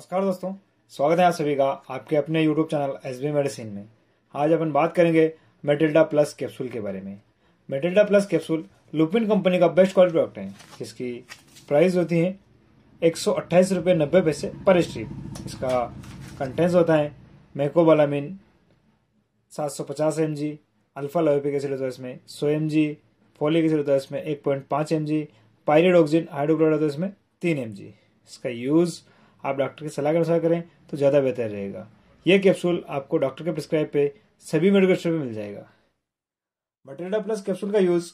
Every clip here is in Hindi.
नमस्कार दोस्तों स्वागत है आप सभी का आपके अपने YouTube channel S B medicine में आज अपन बात करेंगे मेटिल्डा प्लस कैप्सूल के बारे में Metilda plus capsule Lupin company का बेस्ट क्वालिटी प्रोडक्ट है जिसकी प्राइस होती है एक सौ पैसे पर स्ट्रीप इसका कंटेंट्स होता है मेकोबालामिन सात सौ पचास M G alpha lipoic acid होता है इसमें सौ एम जी फोलिक एसिड होता है इसमें एक पॉइंट पाँच M G pyridoxine hydrochloride होता है इसमें तीन एम जी इसका यूज़ आप डॉक्टर की सलाह के अनुसार करें तो ज़्यादा बेहतर रहेगा यह कैप्सूल आपको डॉक्टर के प्रिस्क्राइब पे सभी मेडिकल स्टोर में मिल जाएगा बटेटा प्लस कैप्सूल का यूज़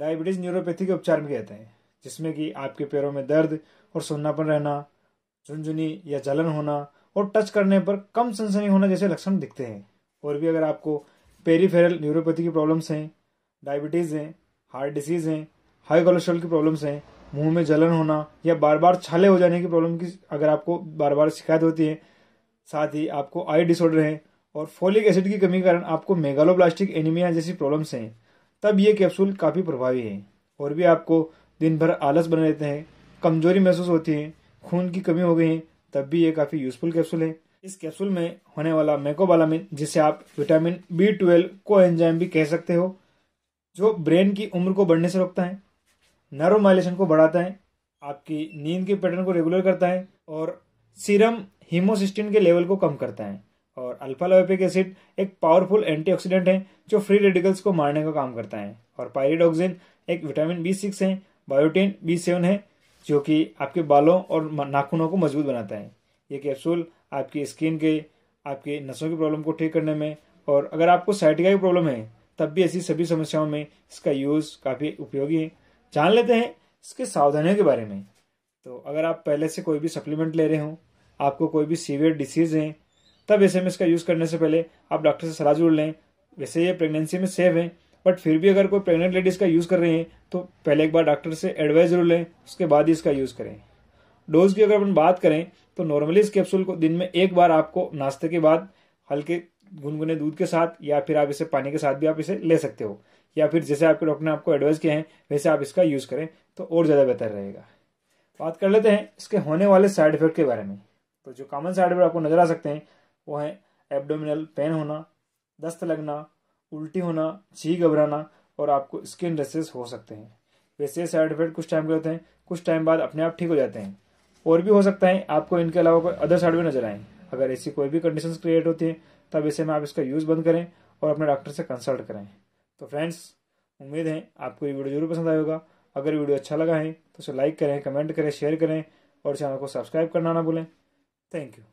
डायबिटीज़ न्यूरोपैथी के उपचार में किया जाता है जिसमें कि आपके पैरों में दर्द और सुन्नापन रहना झुनझुनी या जलन होना और टच करने पर कम सनसनी होना जैसे लक्षण दिखते हैं और भी अगर आपको पेरीफेरल न्यूरोपैथी की प्रॉब्लम्स हैं डायबिटीज़ हैं हार्ट डिसीज़ हैं हाई कोलेस्ट्रॉल की प्रॉब्लम्स हैं मुंह में जलन होना या बार बार छाले हो जाने की प्रॉब्लम की अगर आपको बार बार शिकायत होती है साथ ही आपको आई डिसऑर्डर है और फोलिक एसिड की कमी के कारण आपको मेगालोब्लास्टिक एनीमिया जैसी प्रॉब्लम्स हैं तब ये कैप्सूल काफ़ी प्रभावी है और भी आपको दिन भर आलस बने रहते हैं कमजोरी महसूस होती है खून की कमी हो गई है तब भी ये काफ़ी यूजफुल कैप्सूल है इस कैप्सूल में होने वाला मैकोबालामिन जिसे आप vitamin B twelve coenzyme भी कह सकते हो जो ब्रेन की उम्र को बढ़ने से रोकता है नर्व माइलेशन को बढ़ाता है आपकी नींद के पैटर्न को रेगुलर करता है और सीरम हीमोसिस्टिन के लेवल को कम करता है और अल्फा लोपिक एसिड एक पावरफुल एंटीऑक्सीडेंट है जो फ्री रेडिकल्स को मारने का काम करता है और पायरिडोक्सिन एक विटामिन बी सिक्स है बायोटीन बी सेवन है जो कि आपके बालों और नाखूनों को मजबूत बनाता है ये कैप्सूल आपकी स्किन के आपके नसों की प्रॉब्लम को ठीक करने में और अगर आपको साइटिका की प्रॉब्लम है तब भी ऐसी सभी समस्याओं में इसका यूज़ काफ़ी उपयोगी है जान लेते हैं इसके सावधानियों के बारे में तो अगर आप पहले से कोई भी सप्लीमेंट ले रहे हो आपको कोई भी सीवियर डिसीज है तब ऐसे में इसका यूज़ करने से पहले आप डॉक्टर से सलाह जुड़ लें वैसे ये प्रेगनेंसी में सेफ है बट फिर भी अगर कोई प्रेग्नेंट लेडीज़ का यूज़ कर रहे हैं तो पहले एक बार डॉक्टर से एडवाइस जरूर लें उसके बाद ही इसका यूज़ करें डोज की अगर अपन बात करें तो नॉर्मली इस कैप्सूल को दिन में एक बार आपको नाश्ते के बाद हल्के गुनगुने दूध के साथ या फिर आप इसे पानी के साथ भी आप इसे ले सकते हो या फिर जैसे आपके डॉक्टर ने आपको एडवाइस किया है वैसे आप इसका यूज़ करें तो और ज़्यादा बेहतर रहेगा बात कर लेते हैं इसके होने वाले साइड इफेक्ट के बारे में तो जो कॉमन साइड इफेक्ट आपको नज़र आ सकते हैं वो है एबडोमिनल पेन होना दस्त लगना उल्टी होना छी घबराना और आपको स्किन रेसेस हो सकते हैं वैसे साइड इफेक्ट कुछ टाइम के होते हैं कुछ टाइम बाद अपने आप ठीक हो जाते हैं और भी हो सकता है आपको इनके अलावा कोई अदर साइड भी नजर आए अगर ऐसी कोई भी कंडीशंस क्रिएट होती है तब ऐसे में आप इसका यूज़ बंद करें और अपने डॉक्टर से कंसल्ट करें तो फ्रेंड्स उम्मीद है आपको ये वीडियो जरूर पसंद आएगा अगर वीडियो अच्छा लगा है तो उसे लाइक करें कमेंट करें शेयर करें और चैनल को सब्सक्राइब करना ना भूलें थैंक यू